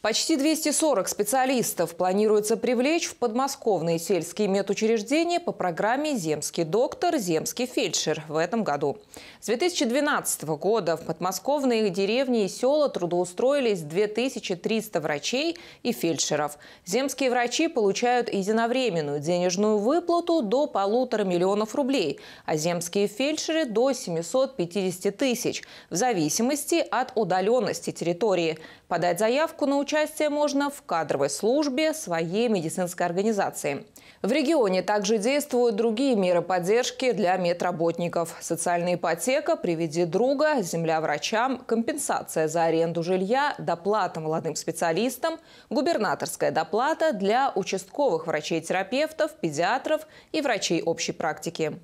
Почти 240 специалистов планируется привлечь в подмосковные сельские медучреждения по программе «Земский доктор, земский фельдшер» в этом году. С 2012 года в подмосковные деревни и села трудоустроились 2300 врачей и фельдшеров. Земские врачи получают единовременную денежную выплату до полутора миллионов рублей, а земские фельдшеры – до 750 тысяч, в зависимости от удаленности территории. Подать заявку на участие можно в кадровой службе своей медицинской организации. В регионе также действуют другие меры поддержки для медработников. Социальная ипотека, приведи друга, земля врачам, компенсация за аренду жилья, доплата молодым специалистам, губернаторская доплата для участковых врачей-терапевтов, педиатров и врачей общей практики.